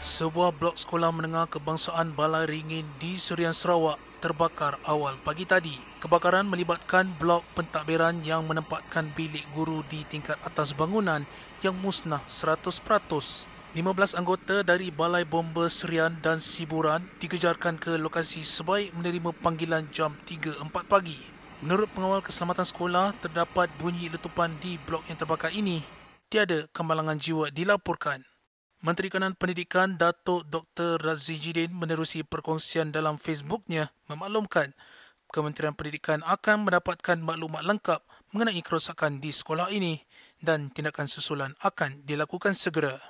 Sebuah blok sekolah menengah kebangsaan Balai Ringin di Surian Sarawak terbakar awal pagi tadi. Kebakaran melibatkan blok pentadbiran yang menempatkan bilik guru di tingkat atas bangunan yang musnah 100%. 15 anggota dari Balai Bomba Serian dan Siburan dikejarkan ke lokasi sebaik menerima panggilan jam 3.04 pagi. Menurut pengawal keselamatan sekolah, terdapat bunyi letupan di blok yang terbakar ini. Tiada kemalangan jiwa dilaporkan. Menteri Kanan Pendidikan Datuk Dr. Razi Jidin menerusi perkongsian dalam Facebooknya memaklumkan Kementerian Pendidikan akan mendapatkan maklumat lengkap mengenai kerosakan di sekolah ini dan tindakan susulan akan dilakukan segera.